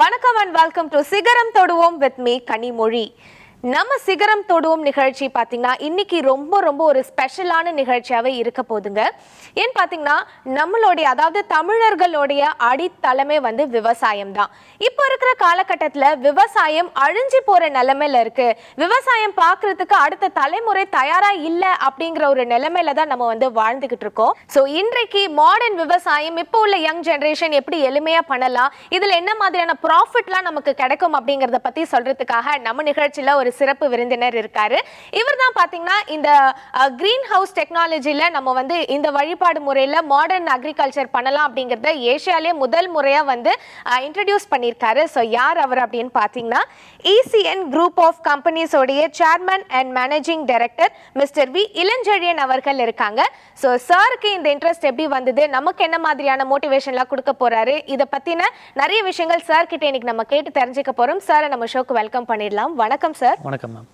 வணக்கம் and welcome to சிகரம் தொடுவோம் with me Kanimozhi நம்ம சிகரம் தொடுவோம் நிகழ்ச்சி பார்த்தீங்கன்னா இன்னைக்கு ரொம்ப ரொம்ப ஒரு ஸ்பெஷலான நிகழ்ச்சியாகவே இருக்க போதுங்க ஏன்னு பார்த்தீங்கன்னா நம்மளுடைய அதாவது தமிழர்களுடைய அடித்தளமே வந்து விவசாயம் தான் இப்போ இருக்கிற காலகட்டத்தில் விவசாயம் அழிஞ்சு போகிற நிலைமையில இருக்கு விவசாயம் பார்க்கறதுக்கு அடுத்த தலைமுறை தயாரா இல்லை அப்படிங்கிற ஒரு நிலைமையில தான் நம்ம வந்து வாழ்ந்துகிட்டு இருக்கோம் ஸோ இன்றைக்கு மாடர்ன் விவசாயம் இப்போ உள்ள யங் ஜென்ரேஷன் எப்படி எளிமையாக பண்ணலாம் இதில் என்ன மாதிரியான ப்ராஃபிட்லாம் நமக்கு கிடைக்கும் அப்படிங்கிறத பற்றி சொல்கிறதுக்காக நம்ம நிகழ்ச்சியில் ஒரு சிறப்பு விருந்தினர் இருக்காரு இவர் தான் பாத்தீங்கன்னா இந்த கிரீன் ஹவுஸ் டெக்னாலஜியில நம்ம வந்து இந்த வழிபாடு முறையில மாடர்ன் அக்ரிகல்ச்சர் பண்ணலாம் அப்படிங்கறத ஏஷியாலே முதல் முறையா வந்து இன்ட்ரடியூஸ் பண்ணியிருக்காரு ஸோ யார் அவர் அப்படின்னு பாத்தீங்கன்னா இசிஎன் குரூப் ஆஃப் கம்பெனிஸோடைய chairman and managing director mister V Ilanchezhiyan அவர்கள் இருக்காங்க ஸோ சாருக்கு இந்த இன்ட்ரெஸ்ட் எப்படி வந்தது நமக்கு என்ன மாதிரியான மோட்டிவேஷன்லாம் கொடுக்க போறாரு இதை பத்தின நிறைய விஷயங்கள் சார் கிட்ட இன்னைக்கு நம்ம கேட்டு தெரிஞ்சுக்க போறோம் சாரை நம்ம ஷோக்கு வெல்கம் பண்ணிடலாம் வணக்கம் சார் வணக்கம் மேம்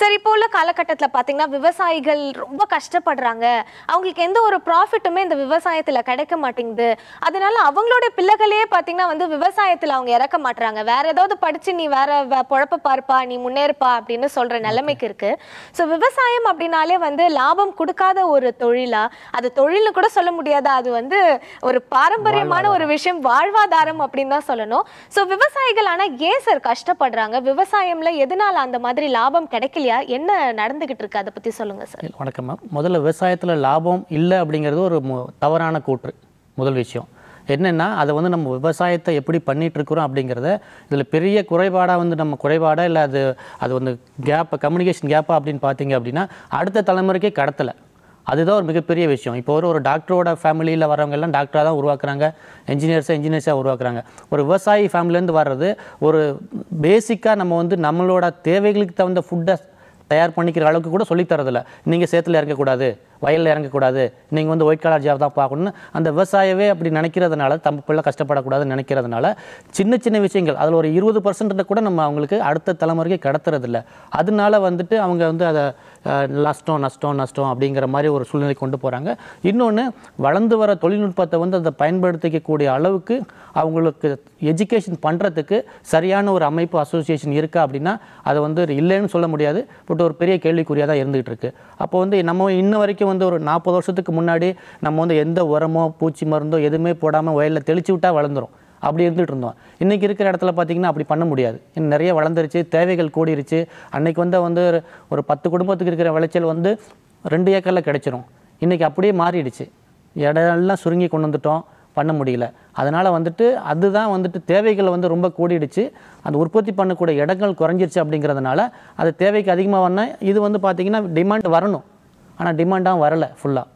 சரி இப்போ உள்ள காலகட்டத்தில் பார்த்தீங்கன்னா விவசாயிகள் ரொம்ப கஷ்டப்படுறாங்க அவங்களுக்கு எந்த ஒரு ப்ராஃபிட்டுமே இந்த விவசாயத்தில் கிடைக்க மாட்டேங்குது அதனால அவங்களோட பிள்ளைகளே பார்த்தீங்கன்னா வந்து விவசாயத்தில் அவங்க இறக்க மாட்டுறாங்க வேற ஏதாவது படித்து நீ வேற பொழப்ப பார்ப்பா நீ முன்னேறுப்பா அப்படின்னு சொல்கிற நிலைமைக்கு இருக்கு ஸோ விவசாயம் அப்படின்னாலே வந்து லாபம் கொடுக்காத ஒரு தொழிலா அது தொழில்னு கூட சொல்ல முடியாது அது வந்து ஒரு பாரம்பரியமான ஒரு விஷயம் வாழ்வாதாரம் அப்படின்னு தான் சொல்லணும் ஸோ விவசாயிகள் ஆனால் ஏன் சார் கஷ்டப்படுறாங்க விவசாயம்ல எதனால அந்த மாதிரி லாபம் கிடைக்க நடக்கலையா என்ன நடந்துகிட்டு இருக்கு அதை பற்றி சொல்லுங்கள் சார் வணக்கம் மேம் முதல்ல விவசாயத்தில் லாபம் இல்லை அப்படிங்கிறது ஒரு தவறான கூற்று முதல் விஷயம் என்னென்னா அதை வந்து நம்ம விவசாயத்தை எப்படி பண்ணிகிட்டு இருக்கிறோம் அப்படிங்கிறத இதில் பெரிய குறைபாடாக வந்து நம்ம குறைபாடாக இல்லை அது அது வந்து கேப்பை கம்யூனிகேஷன் கேப்பாக அப்படின்னு பார்த்தீங்க அப்படின்னா அடுத்த தலைமுறைக்கே கடத்தலை அதுதான் ஒரு மிகப்பெரிய விஷயம் இப்போ ஒரு ஒரு டாக்டரோட ஃபேமிலியில் வரவங்க எல்லாம் டாக்டராக தான் உருவாக்குறாங்க என்ஜினியர்ஸாக இன்ஜினியர்ஸாக உருவாக்குறாங்க ஒரு விவசாயி ஃபேமிலியிலேருந்து வர்றது ஒரு பேசிக்காக நம்ம வந்து நம்மளோட தேவைகளுக்கு தகுந்த ஃபுட்டை தயார் பண்ணிக்கிற அளவுக்கு கூட சொல்லித்தரதில்லை நீங்கள் சேத்துல இறங்கக்கூடாது வயலில் இறங்கக்கூடாது நீங்கள் வந்து ஒயிட் கலர் ஜாப் தான் பார்க்கணும்னு அந்த விவசாயவே அப்படி நினைக்கிறதுனால தம்ப பிள்ளை கஷ்டப்படக்கூடாதுன்னு நினைக்கிறதுனால சின்ன சின்ன விஷயங்கள் அதில் ஒரு இருபது பர்சன்ட் கூட நம்ம அவங்களுக்கு அடுத்த தலைமுறைக்கு கடத்துறதில்ல அதனால வந்துட்டு அவங்க வந்து அதை நஷ்டம் நஷ்டம் நஷ்டம் அப்படிங்கிற மாதிரி ஒரு சூழ்நிலை கொண்டு போகிறாங்க இன்னொன்று வளர்ந்து வர தொழில்நுட்பத்தை வந்து அதை பயன்படுத்திக்கக்கூடிய அளவுக்கு அவங்களுக்கு எஜுகேஷன் பண்ணுறதுக்கு சரியான ஒரு அமைப்பு அசோசியேஷன் இருக்கா அப்படின்னா அதை வந்து இல்லைன்னு சொல்ல முடியாது பட் ஒரு பெரிய கேள்விக்குறியாக தான் இருந்துகிட்டு இருக்கு அப்போ வந்து நம்ம இன்ன வரைக்கும் வந்து ஒரு நாற்பது வருஷத்துக்கு முன்னாடி நம்ம வந்து எந்த உரமோ பூச்சி மருந்தோ எதுவுமே போடாமல் வயலில் தெளிச்சு விட்டால் வளர்ந்துடும் அப்படி இருந்துகிட்டு இருந்தோம் இன்றைக்கி இருக்கிற இடத்துல பார்த்திங்கன்னா அப்படி பண்ண முடியாது இன்னும் நிறைய வளர்ந்துருச்சு தேவைகள் கூடிருச்சு அன்றைக்கி வந்து வந்து ஒரு பத்து குடும்பத்துக்கு இருக்கிற விளைச்சல் வந்து ரெண்டு ஏக்கரில் கிடச்சிரும் இன்றைக்கி அப்படியே மாறிடுச்சு இடம்லாம் சுருங்கி கொண்டு வந்துட்டோம் பண்ண முடியல அதனால் வந்துட்டு அதுதான் வந்துட்டு தேவைகள் வந்து ரொம்ப கூடிடுச்சு அந்த உற்பத்தி பண்ணக்கூடிய இடங்கள் குறைஞ்சிருச்சு அப்படிங்கிறதுனால அது தேவைக்கு அதிகமாக வந்தால் இது வந்து பார்த்திங்கன்னா டிமாண்ட் வரணும் ஆனால் டிமாண்டாகவும் வரலை ஃபுல்லாக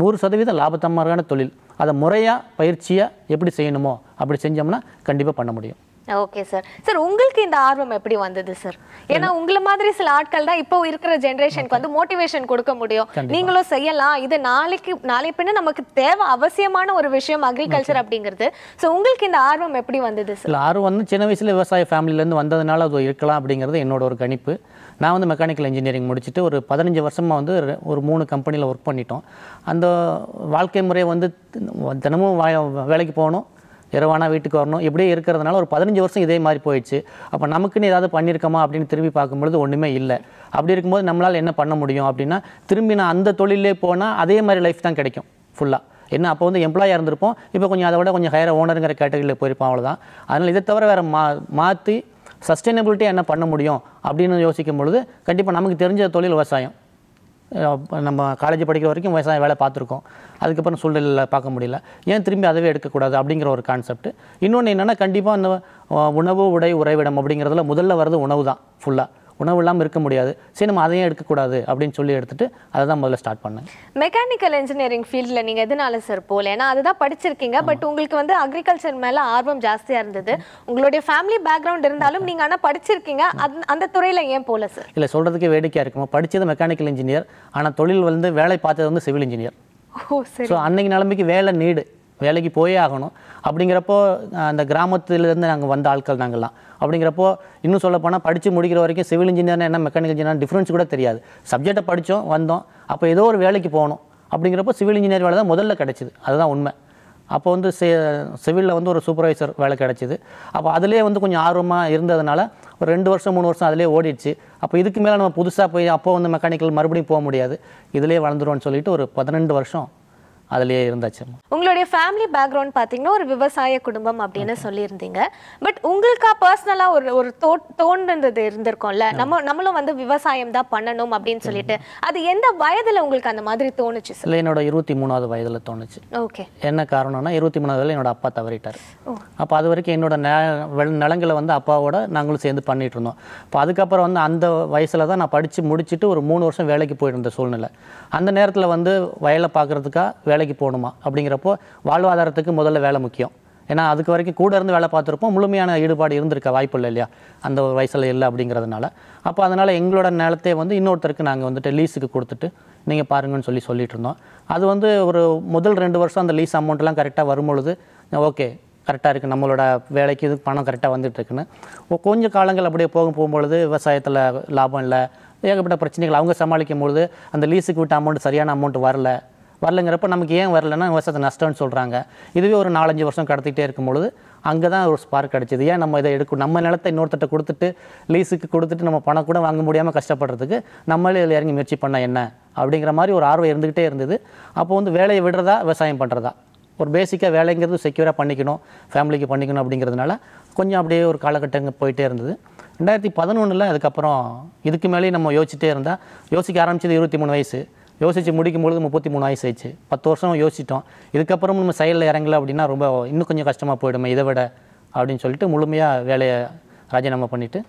நூறு சதவீதம் லாபத்தமான தொழில் அதை முறையாக பயிற்சியாக எப்படி செய்யணுமோ அப்படி செஞ்சோம்னா கண்டிப்பாக பண்ண முடியும் ஓகே சார் சார் உங்களுக்கு இந்த ஆர்வம் எப்படி வந்தது சார் ஏன்னா உங்களை மாதிரி சில ஆட்கள் தான் இப்போ இருக்கிற ஜென்ரேஷனுக்கு வந்து மோட்டிவேஷன் கொடுக்க முடியும் நீங்களும் செய்யலாம் இது நாளைக்கு நாளை பின்ன நமக்கு தேவை அவசியமான ஒரு விஷயம் அக்ரிகல்ச்சர் அப்படிங்கிறது ஸோ உங்களுக்கு இந்த ஆர்வம் எப்படி வந்தது சார் ஆர்வம் வந்து சின்ன வயசுல விவசாய ஃபேமிலியிலேருந்து வந்ததுனால அது இருக்கலாம் அப்படிங்கிறது என்னோட ஒரு கணிப்பு நான் வந்து மெக்கானிக்கல் இன்ஜினியரிங் முடிச்சுட்டு ஒரு பதினஞ்சு வருஷமாக வந்து ஒரு மூணு கம்பெனியில் ஒர்க் பண்ணிட்டோம் அந்த வாழ்க்கை முறையை வந்து தினமும் வேலைக்கு போகணும் இரவானா வீட்டுக்கு வரணும் இப்படியே இருக்கிறதுனால ஒரு பதினஞ்சு வருஷம் இதே மாதிரி போயிடுச்சு அப்போ நமக்குன்னு ஏதாவது பண்ணியிருக்கோமா அப்படின்னு திரும்பி பார்க்கும்பொழுது ஒன்றுமே இல்லை அப்படி இருக்கும்போது நம்மளால் என்ன பண்ண முடியும் அப்படின்னா திரும்பி நான் அந்த தொழிலே போனால் அதே மாதிரி லைஃப் தான் கிடைக்கும் ஃபுல்லாக என்ன அப்போ வந்து எம்ப்ளாயாக இருந்திருப்போம் இப்போ கொஞ்சம் அதை விட கொஞ்சம் ஹையர் ஓனருங்கிற கேட்டகரியில் போயிருப்போம் அவ்வளோதான் அதனால் இதை தவிர வேறு மா மாற்றி சஸ்டைனபிலிட்டியாக என்ன பண்ண முடியும் அப்படின்னு யோசிக்கும் பொழுது கண்டிப்பாக நமக்கு தெரிஞ்ச தொழில் விவசாயம் நம்ம காலேஜ் படிக்கிற வரைக்கும் விவசாயம் வேலை பார்த்துருக்கோம் அதுக்கப்புறம் சூழ்நிலையில் பார்க்க முடியல ஏன் திரும்பி அதவே எடுக்கக்கூடாது அப்படிங்கிற ஒரு கான்செப்ட் இன்னொன்று என்னென்னா கண்டிப்பாக அந்த உணவு உடை உறைவிடம் அப்படிங்கிறதுல முதல்ல வர்றது உணவு தான் ஃபுல்லாக உணவு இல்லாமல் இருக்க முடியாது சரி நம்ம அதையும் எடுக்கக்கூடாது அப்படின்னு சொல்லி எடுத்துட்டு அதை தான் முதல்ல ஸ்டார்ட் பண்ணேன் மெக்கானிக்கல் இன்ஜினியரிங் ஃபீல்டில் நீங்கள் எதனால சார் போகல ஏன்னா அதுதான் படிச்சிருக்கீங்க பட் உங்களுக்கு வந்து அக்ரிகல்ச்சர் மேலே ஆர்வம் ஜாஸ்தியாக இருந்தது உங்களுடைய ஃபேமிலி பேக்ரவுண்ட் இருந்தாலும் நீங்கள் ஆனால் படிச்சிருக்கீங்க அது அந்த துறையில் ஏன் போகல சார் இல்லை சொல்கிறதுக்கே வேடிக்கையாக இருக்குமா படித்தது மெக்கானிக்கல் இன்ஜினியர் ஆனால் தொழில் வந்து வேலை பார்த்தது வந்து சிவில் இன்ஜினியர் ஸோ அன்னைக்கு நிலைமைக்கு வேலை நீடு வேலைக்கு போயே ஆகணும் அப்படிங்கிறப்போ அந்த கிராமத்துலேருந்து நாங்கள் வந்த ஆட்கள் நாங்கள்லாம் அப்படிங்கிறப்போ இன்னும் சொல்லப்போனால் படித்து முடிக்கிற வரைக்கும் சிவில் இன்ஜினியர் என்ன மெக்கானிக்கல் இன்ஜினியர் டிஃப்ரென்ஸ் கூட தெரியாது சப்ஜெக்டை படித்தோம் வந்தோம் அப்போ ஏதோ ஒரு வேலைக்கு போகணும் அப்படிங்கிறப்போ சிவில் இன்ஜினியர் வேலை தான் முதல்ல கிடச்சிது அதுதான் உண்மை அப்போ வந்து சிவிலில் வந்து ஒரு சூப்பர்வைசர் வேலை கிடச்சிது அப்போ அதிலே வந்து கொஞ்சம் ஆர்வமாக இருந்ததுனால ஒரு ரெண்டு வருஷம் மூணு வருஷம் அதிலே ஓடிடுச்சு அப்போ இதுக்கு மேலே நம்ம புதுசாக போய் அப்போ வந்து மெக்கானிக்கல் மறுபடியும் போக முடியாது இதிலே வளர்ந்துருவோன்னு சொல்லிட்டு ஒரு பதினெண்டு வருஷம் அதுலேயே இருந்தாச்சு உங்களுடைய ஃபேமிலி பேக்ரவுண்ட் பார்த்தீங்கன்னா ஒரு விவசாய குடும்பம் அப்படின்னு சொல்லியிருந்தீங்க பட் உங்களுக்கா பர்சனலாக ஒரு ஒரு தோ தோன்றது இருந்திருக்கோம்ல நம்ம நம்மளும் வந்து விவசாயம் தான் பண்ணணும் அப்படின்னு mm-hmm. சொல்லிட்டு அது எந்த வயதில் உங்களுக்கு அந்த மாதிரி தோணுச்சு இல்லை என்னோட இருபத்தி மூணாவது வயதில் தோணுச்சு ஓகே என்ன காரணம்னா இருபத்தி மூணாவது என்னோட அப்பா தவறிட்டார் அப்போ அது வரைக்கும் என்னோட நிலங்களை வந்து அப்பாவோட நாங்களும் சேர்ந்து பண்ணிட்டு இருந்தோம் இப்போ அதுக்கப்புறம் வந்து அந்த வயசில் தான் நான் படித்து முடிச்சுட்டு ஒரு மூணு வருஷம் வேலைக்கு போயிருந்த சூழ்நிலை அந்த நேரத்தில் வந்து வயலை பார்க்கறதுக்கா வேலைக்கு போகணுமா அப்படிங்கிறப்போ வாழ்வாதாரத்துக்கு முதல்ல வேலை முக்கியம் ஏன்னா அதுக்கு வரைக்கும் கூட இருந்து வேலை பார்த்துருப்போம் முழுமையான ஈடுபாடு இருந்திருக்க வாய்ப்பு இல்லை இல்லையா அந்த வயசில் இல்லை அப்படிங்கிறதுனால அப்போ அதனால் எங்களோட நிலத்தை வந்து இன்னொருத்தருக்கு நாங்கள் வந்துட்டு லீஸுக்கு கொடுத்துட்டு நீங்கள் பாருங்கன்னு சொல்லி சொல்லிட்டு இருந்தோம் அது வந்து ஒரு முதல் ரெண்டு வருஷம் அந்த லீஸ் அமௌண்ட்லாம் கரெக்டாக வரும்பொழுது ஓகே கரெக்டாக இருக்குது நம்மளோட வேலைக்கு இது பணம் கரெக்டாக வந்துட்டுருக்குன்னு கொஞ்சம் காலங்கள் அப்படியே போக போகும்பொழுது விவசாயத்தில் லாபம் இல்லை ஏகப்பட்ட பிரச்சனைகள் அவங்க சமாளிக்கும் பொழுது அந்த லீஸுக்கு விட்ட அமௌண்ட் சரியான அமௌண்ட் வரல வரலங்கிறப்ப நமக்கு ஏன் வரலன்னா விவசாயத்தை நஷ்டம்னு சொல்கிறாங்க இதுவே ஒரு நாலஞ்சு வருஷம் கடத்திக்கிட்டே இருக்கும்பொழுது அங்கே தான் ஒரு ஸ்பார்க் கிடச்சிது ஏன் நம்ம இதை எடுக்கும் நம்ம நிலத்தை இன்னொருத்தட்ட கொடுத்துட்டு லீஸுக்கு கொடுத்துட்டு நம்ம பணம் கூட வாங்க முடியாமல் கஷ்டப்படுறதுக்கு நம்மளே இதில் இறங்கி முயற்சி பண்ண என்ன அப்படிங்கிற மாதிரி ஒரு ஆர்வம் இருந்துக்கிட்டே இருந்தது அப்போ வந்து வேலையை விடுறதா விவசாயம் பண்ணுறதா ஒரு பேசிக்காக வேலைங்கிறது செக்யூராக பண்ணிக்கணும் ஃபேமிலிக்கு பண்ணிக்கணும் அப்படிங்கிறதுனால கொஞ்சம் அப்படியே ஒரு காலகட்டங்கள் போயிட்டே இருந்தது ரெண்டாயிரத்தி பதினொன்றில் அதுக்கப்புறம் இதுக்கு மேலேயும் நம்ம யோசிச்சுட்டே இருந்தால் யோசிக்க ஆரம்பிச்சது இருபத்தி மூணு வயசு யோசித்து முடிக்கும் பொழுது முப்பத்தி மூணு வயசு ஆயிடுச்சு பத்து வருஷம் யோசிச்சிட்டோம் இதுக்கப்புறம் நம்ம செயலில் இறங்கல அப்படின்னா ரொம்ப இன்னும் கொஞ்சம் கஷ்டமாக போயிடுமே இதை விட அப்படின்னு சொல்லிட்டு முழுமையாக வேலையை ராஜினாமா பண்ணிவிட்டு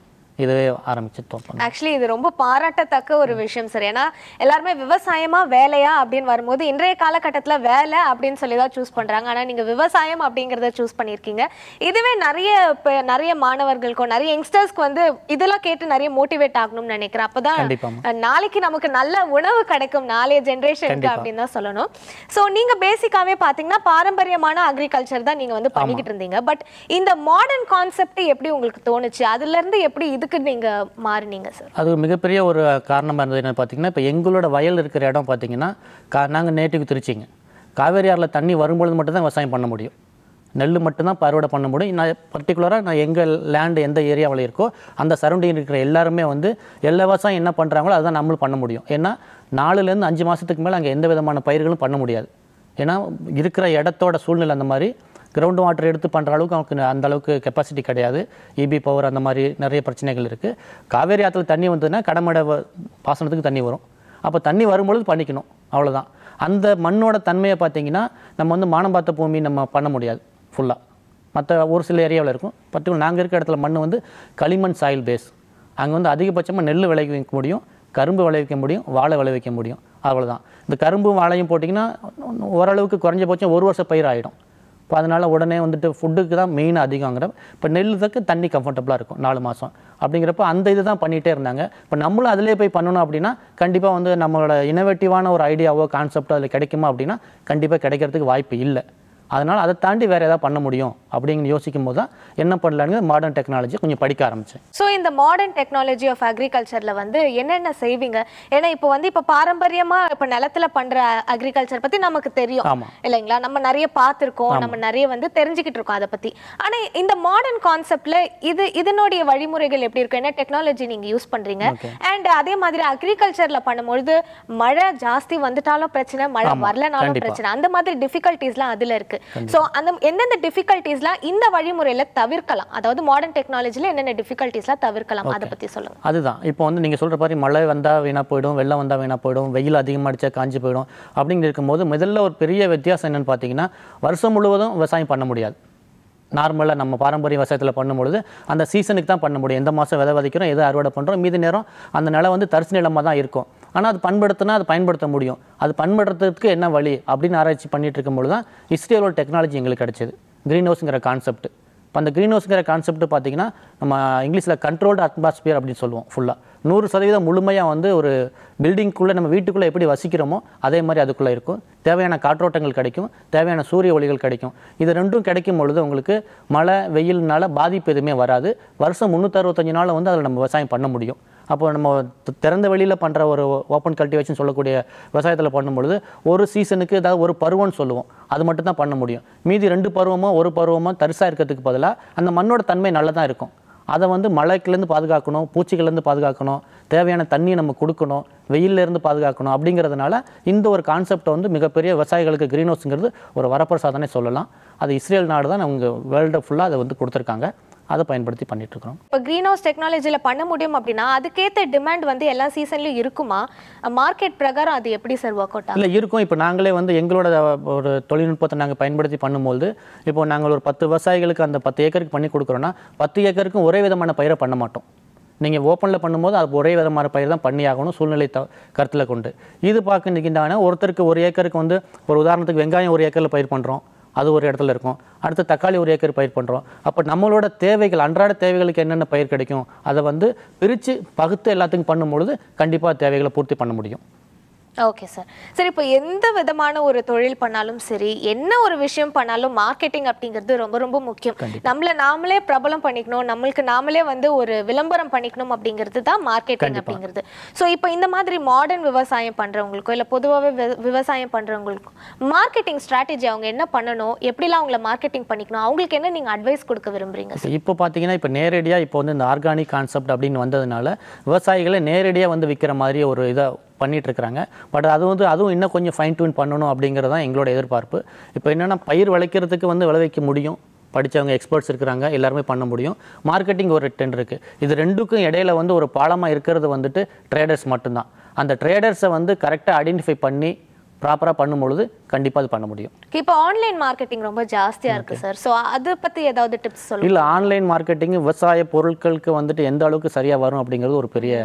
இதுவே ஆரம்பிச்சு ஆக்சுவலி இது ரொம்ப பாராட்டத்தக்க ஒரு விஷயம் சார் ஏன்னா எல்லாருமே விவசாயமா வேலையா அப்படின்னு வரும்போது இன்றைய காலகட்டத்தில் வேலை அப்படின்னு சொல்லி தான் சூஸ் பண்றாங்க ஆனால் நீங்க விவசாயம் அப்படிங்கிறத சூஸ் பண்ணியிருக்கீங்க இதுவே நிறைய நிறைய மாணவர்களுக்கும் நிறைய யங்ஸ்டர்ஸ்க்கு வந்து இதெல்லாம் கேட்டு நிறைய மோட்டிவேட் ஆகணும்னு நினைக்கிறேன் அப்போதான் நாளைக்கு நமக்கு நல்ல உணவு கிடைக்கும் நாளைய ஜென்ரேஷனுக்கு அப்படின்னு தான் சொல்லணும் ஸோ நீங்க பேசிக்காவே பாத்தீங்கன்னா பாரம்பரியமான அக்ரிகல்ச்சர் தான் நீங்க வந்து பண்ணிக்கிட்டு இருந்தீங்க பட் இந்த மாடர்ன் கான்செப்ட் எப்படி உங்களுக்கு தோணுச்சு அதுல இருந்து எப்படி இது எதுக்கு நீங்கள் மாறினீங்க சார் அது மிகப்பெரிய ஒரு காரணமாக இருந்தது என்ன பார்த்தீங்கன்னா இப்போ எங்களோட வயல் இருக்கிற இடம் பார்த்தீங்கன்னா கா நாங்கள் நேட்டிவ் திருச்சிங்க காவேரி ஆறில் தண்ணி வரும்பொழுது மட்டும்தான் விவசாயம் பண்ண முடியும் நெல் மட்டும்தான் அறுவடை பண்ண முடியும் நான் பர்டிகுலராக நான் எங்கள் லேண்டு எந்த ஏரியாவில் இருக்கோ அந்த சரௌண்டிங் இருக்கிற எல்லாருமே வந்து எல்லா விவசாயம் என்ன பண்ணுறாங்களோ அதுதான் நம்மளும் பண்ண முடியும் ஏன்னா நாலுலேருந்து அஞ்சு மாதத்துக்கு மேலே அங்கே எந்த விதமான பயிர்களும் பண்ண முடியாது ஏன்னா இருக்கிற இடத்தோட சூழ்நிலை அந்த மாதிரி கிரவுண்ட் வாட்டர் எடுத்து பண்ணுற அளவுக்கு அவனுக்கு அந்த அளவுக்கு கெப்பாசிட்டி கிடையாது இபி e பவர் அந்த மாதிரி நிறைய பிரச்சனைகள் இருக்குது காவேரி ஆற்றுல தண்ணி வந்ததுன்னா கடமடை பாசனத்துக்கு தண்ணி வரும் அப்போ தண்ணி வரும்பொழுது பண்ணிக்கணும் அவ்வளோதான் அந்த மண்ணோட தன்மையை பார்த்தீங்கன்னா நம்ம வந்து மானம் பார்த்த பூமி நம்ம பண்ண முடியாது ஃபுல்லாக மற்ற ஒரு சில ஏரியாவில் இருக்கும் பர்டிகுலர் நாங்கள் இருக்கிற இடத்துல மண் வந்து களிமண் சாயில் பேஸ் அங்கே வந்து அதிகபட்சமாக நெல் விளைவிக்க முடியும் கரும்பு விளைவிக்க முடியும் வாழை விளைவிக்க முடியும் அவ்வளோதான் இந்த கரும்பும் வாழையும் போட்டிங்கன்னா ஓரளவுக்கு குறைஞ்சபட்சம் ஒரு வருஷம் பயிர் ஆகிடும் இப்போ அதனால் உடனே வந்துட்டு ஃபுட்டுக்கு தான் மெயின் அதிகங்கிற இப்போ நெல்லுக்கு தண்ணி கம்ஃபர்டபுளாக இருக்கும் நாலு மாதம் அப்படிங்கிறப்ப அந்த இது தான் பண்ணிகிட்டே இருந்தாங்க இப்போ நம்மளும் அதிலே போய் பண்ணணும் அப்படின்னா கண்டிப்பாக வந்து நம்மளோட இனோவேட்டிவான ஒரு ஐடியாவோ கான்செப்டோ அதில் கிடைக்குமா அப்படின்னா கண்டிப்பாக கிடைக்கிறதுக்கு வாய்ப்பு இல்லை அதனால் அதை தாண்டி வேறு எதாவது பண்ண முடியும் அப்படின்னு யோசிக்கும் போது தான் என்ன பண்ணலான்னு மாடர்ன் டெக்னாலஜி கொஞ்சம் படிக்க ஆரம்பிச்சேன் ஸோ இந்த மாடர்ன் டெக்னாலஜி ஆஃப் அக்ரிகல்ச்சரில் வந்து என்னென்ன செய்வீங்க ஏன்னா இப்போ வந்து இப்போ பாரம்பரியமாக இப்போ நிலத்தில் பண்ணுற அக்ரிகல்ச்சர் பற்றி நமக்கு தெரியும் இல்லைங்களா நம்ம நிறைய பார்த்துருக்கோம் நம்ம நிறைய வந்து தெரிஞ்சுக்கிட்டு இருக்கோம் அதை பற்றி ஆனால் இந்த மாடர்ன் கான்செப்டில் இது இதனுடைய வழிமுறைகள் எப்படி இருக்கும் என்ன டெக்னாலஜி நீங்கள் யூஸ் பண்ணுறீங்க அண்ட் அதே மாதிரி அக்ரிகல்ச்சரில் பண்ணும்பொழுது மழை ஜாஸ்தி வந்துட்டாலும் பிரச்சனை மழை வரலனாலும் பிரச்சனை அந்த மாதிரி டிஃபிகல்ட்டிஸ்லாம் அதில் இருக்குது இருக்கு ஸோ அந்த எந்தெந்த டிஃபிகல்ட்டிஸ்லாம் இந்த வழிமுறையில் தவிர்க்கலாம் அதாவது மாடர்ன் டெக்னாலஜியில் என்னென்ன டிஃபிகல்ட்டிஸ்லாம் தவிர்க்கலாம் அதை பற்றி சொல்லுங்கள் அதுதான் இப்போ வந்து நீங்கள் சொல்கிற மாதிரி மழை வந்தால் வீணாக போயிடும் வெள்ளம் வந்தால் வீணாக போயிடும் வெயில் அதிகமாக அடித்தா காஞ்சி போயிடும் அப்படிங்கிற இருக்கும்போது முதல்ல ஒரு பெரிய வித்தியாசம் என்னென்னு பார்த்தீங்கன்னா வருஷம் முழுவதும் விவசாயம் பண்ண முடியாது நார்மலாக நம்ம பாரம்பரிய விவசாயத்தில் பண்ணும்பொழுது அந்த சீசனுக்கு தான் பண்ண முடியும் எந்த மாதம் விதை விதைக்கிறோம் எது அறுவடை பண்ணுறோம் மீதி நேரம் அந்த நிலம் வந்து தரிசு நிலமாக தான் இருக்கும் ஆனால் அது பண்படுத்தினா அது பயன்படுத்த முடியும் அது பண்படுத்துறதுக்கு என்ன வழி அப்படின்னு ஆராய்ச்சி பண்ணிகிட்டு இருக்கும்போது தான் இஸ்ரேலோட டெக்னாலஜி எங்களுக்கு கிடச்சிது க்ரீன் ஹவுஸுங்கிற கான்செப்ட் இப்போ அந்த க்ரீன் ஹவுஸுங்கிற கான்செப்ட் பார்த்திங்கன்னா நம்ம இங்கிலீஷில் கண்ட்ரோல்டு அட்மாஸ்பியர் அப்படின்னு சொல்லுவோம் ஃபுல்லாக நூறு சதவீதம் முழுமையாக வந்து ஒரு பில்டிங்குள்ளே நம்ம வீட்டுக்குள்ளே எப்படி வசிக்கிறோமோ அதே மாதிரி அதுக்குள்ளே இருக்கும் தேவையான காற்றோட்டங்கள் கிடைக்கும் தேவையான சூரிய ஒளிகள் கிடைக்கும் இது ரெண்டும் கிடைக்கும் பொழுது உங்களுக்கு மழை வெயில்னால பாதிப்பு எதுவுமே வராது வருஷம் முந்நூற்றஞ்சு நாள் வந்து அதில் நம்ம விவசாயம் பண்ண முடியும் அப்போ நம்ம திறந்த வெளியில் பண்ணுற ஒரு ஓப்பன் கல்டிவேஷன் சொல்லக்கூடிய விவசாயத்தில் பண்ணும்பொழுது ஒரு சீசனுக்கு ஏதாவது ஒரு பருவம்னு சொல்லுவோம் அது மட்டும் தான் பண்ண முடியும் மீதி ரெண்டு பருவமோ ஒரு பருவமோ தரிசாக இருக்கிறதுக்கு பதிலாக அந்த மண்ணோட தன்மை நல்லா தான் இருக்கும் அதை வந்து மழைக்கிலேருந்து பாதுகாக்கணும் பூச்சிகள்லேருந்து பாதுகாக்கணும் தேவையான தண்ணியை நம்ம கொடுக்கணும் வெயிலேருந்து பாதுகாக்கணும் அப்படிங்கிறதுனால இந்த ஒரு கான்செப்டை வந்து மிகப்பெரிய விவசாயிகளுக்கு க்ரீன் ஹவுஸுங்கிறது ஒரு வரப்பிரசாதனை சொல்லலாம் அது இஸ்ரேல் நாடு தான் அவங்க வேர்ல்டு ஃபுல்லாக அதை வந்து கொடுத்துருக்காங்க அதை பயன்படுத்தி பண்ணிட்டு இருக்கிறோம் இப்போ க்ரீன் ஹவுஸ் டெக்னாலஜியில் பண்ண முடியும் அப்படின்னா அதுக்கேற்ற டிமாண்ட் வந்து எல்லா சீசன்லையும் இருக்குமா மார்க்கெட் பிரகாரம் அது எப்படி சார் ஒர்க் அவுட் இல்லை இருக்கும் இப்போ நாங்களே வந்து எங்களோட ஒரு தொழில்நுட்பத்தை நாங்கள் பயன்படுத்தி பண்ணும்போது இப்போ நாங்கள் ஒரு பத்து விவசாயிகளுக்கு அந்த பத்து ஏக்கருக்கு பண்ணி கொடுக்குறோன்னா பத்து ஏக்கருக்கும் ஒரே விதமான பயிரை பண்ண மாட்டோம் நீங்கள் ஓப்பனில் பண்ணும்போது அது ஒரே விதமான பயிர் தான் பண்ணி ஆகணும் சூழ்நிலை த கருத்தில் கொண்டு இது பார்க்க நிற்கின்றாங்கன்னா ஒருத்தருக்கு ஒரு ஏக்கருக்கு வந்து ஒரு உதாரணத்துக்கு வெங்காயம் ஒரு ஏக்கரில் பயிர் பண்ணுறோம் அது ஒரு இடத்துல இருக்கும் அடுத்து தக்காளி ஒரு ஏக்கர் பயிர் பண்ணுறோம் அப்போ நம்மளோட தேவைகள் அன்றாட தேவைகளுக்கு என்னென்ன பயிர் கிடைக்கும் அதை வந்து பிரித்து பகுத்து எல்லாத்துக்கும் பண்ணும்பொழுது கண்டிப்பாக தேவைகளை பூர்த்தி பண்ண முடியும் ஓகே சார் சார் இப்போ எந்த விதமான ஒரு தொழில் பண்ணாலும் சரி என்ன ஒரு விஷயம் பண்ணாலும் மார்க்கெட்டிங் அப்படிங்கிறது ரொம்ப ரொம்ப முக்கியம் நம்மளை நாமளே பிரபலம் பண்ணிக்கணும் நம்மளுக்கு நாமளே வந்து ஒரு விளம்பரம் பண்ணிக்கணும் அப்படிங்கிறது தான் மார்க்கெட்டிங் அப்படிங்கிறது ஸோ இப்போ இந்த மாதிரி மாடர்ன் விவசாயம் பண்ணுறவங்களுக்கோ இல்லை பொதுவாகவே விவசாயம் பண்ணுறவங்களுக்கோ மார்க்கெட்டிங் ஸ்ட்ராட்டஜி அவங்க என்ன பண்ணணும் எப்படிலாம் அவங்கள மார்க்கெட்டிங் பண்ணிக்கணும் அவங்களுக்கு என்ன நீங்கள் அட்வைஸ் கொடுக்க விரும்புறீங்க இப்போ பார்த்தீங்கன்னா இப்போ நேரடியாக இப்போ வந்து இந்த ஆர்கானிக் கான்செப்ட் அப்படின்னு வந்ததுனால விவசாயிகளை நேரடியாக வந்து விற்கிற மாதிரி ஒரு இதை இருக்கிறாங்க பட் அது வந்து அதுவும் இன்னும் கொஞ்சம் ஃபைன் டியூன் பண்ணணும் அப்படிங்கிறது தான் எங்களோட எதிர்பார்ப்பு இப்போ என்னென்னா பயிர் விளைக்கிறதுக்கு வந்து விளைவிக்க முடியும் படித்தவங்க எக்ஸ்பர்ட்ஸ் இருக்கிறாங்க எல்லாருமே பண்ண முடியும் மார்க்கெட்டிங் ஒரு டென் இருக்குது இது ரெண்டுக்கும் இடையில வந்து ஒரு பாலமாக இருக்கிறது வந்துட்டு ட்ரேடர்ஸ் மட்டும்தான் அந்த ட்ரேடர்ஸை வந்து கரெக்டாக ஐடென்டிஃபை பண்ணி ப்ராப்பராக பண்ணும்பொழுது கண்டிப்பாக அது பண்ண முடியும் இப்போ ஆன்லைன் மார்க்கெட்டிங் ரொம்ப ஜாஸ்தியாக இருக்குது சார் ஸோ அதை பற்றி ஏதாவது டிப்ஸ் சொல்லுங்கள் இல்லை ஆன்லைன் மார்க்கெட்டிங் விவசாய பொருட்களுக்கு வந்துட்டு எந்த அளவுக்கு சரியாக வரும் அப்படிங்கிறது ஒரு பெரிய